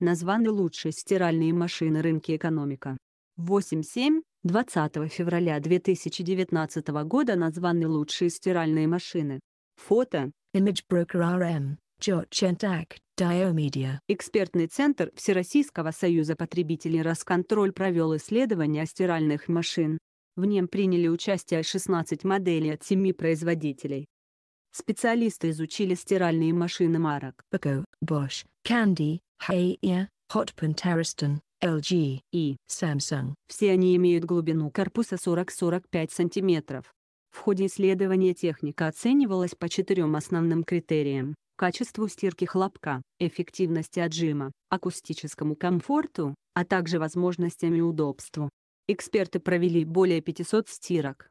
названы лучшие стиральные машины рынки экономика. 8.7. 20 февраля 2019 года названы лучшие стиральные машины. Фото. Image Broker RM. Chentag, Diomedia. Экспертный центр Всероссийского союза потребителей Росконтроль провел исследование стиральных машин. В нем приняли участие 16 моделей от 7 производителей. Специалисты изучили стиральные машины марок Beko, Bosch, Candy, Хэйя, Hotpin Террестон, LG и Samsung. Все они имеют глубину корпуса 40-45 см. В ходе исследования техника оценивалась по четырем основным критериям – качеству стирки хлопка, эффективности отжима, акустическому комфорту, а также возможностям и удобству. Эксперты провели более 500 стирок.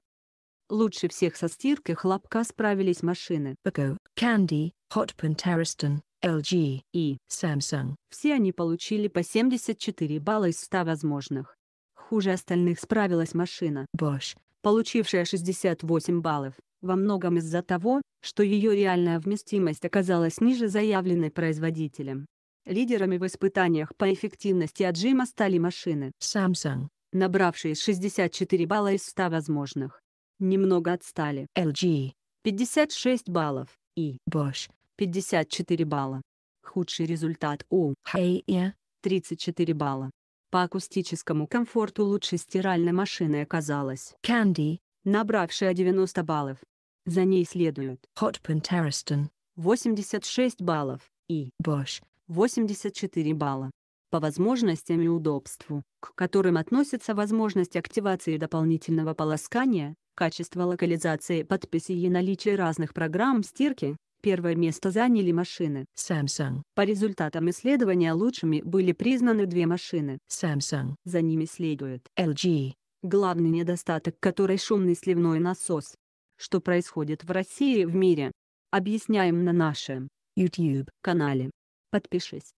Лучше всех со стиркой хлопка справились машины Beko, Candy, Hotpin Terriston, LG и e, Samsung. Все они получили по 74 балла из 100 возможных. Хуже остальных справилась машина Bosch, получившая 68 баллов, во многом из-за того, что ее реальная вместимость оказалась ниже заявленной производителем. Лидерами в испытаниях по эффективности отжима стали машины Samsung, набравшие 64 балла из 100 возможных. Немного отстали LG, 56 баллов, и Bosch, 54 балла. Худший результат у Хэйя – 34 балла. По акустическому комфорту лучшей стиральной машиной оказалась Candy, набравшая 90 баллов. За ней следуют Hot Pentaraston – 86 баллов и Bosch – 84 балла. По возможностям и удобству, к которым относится возможность активации дополнительного полоскания, качество локализации подписи и наличие разных программ стирки, Первое место заняли машины Samsung. По результатам исследования лучшими были признаны две машины Samsung. За ними следует LG. Главный недостаток которой шумный сливной насос. Что происходит в России и в мире? Объясняем на нашем YouTube канале. Подпишись.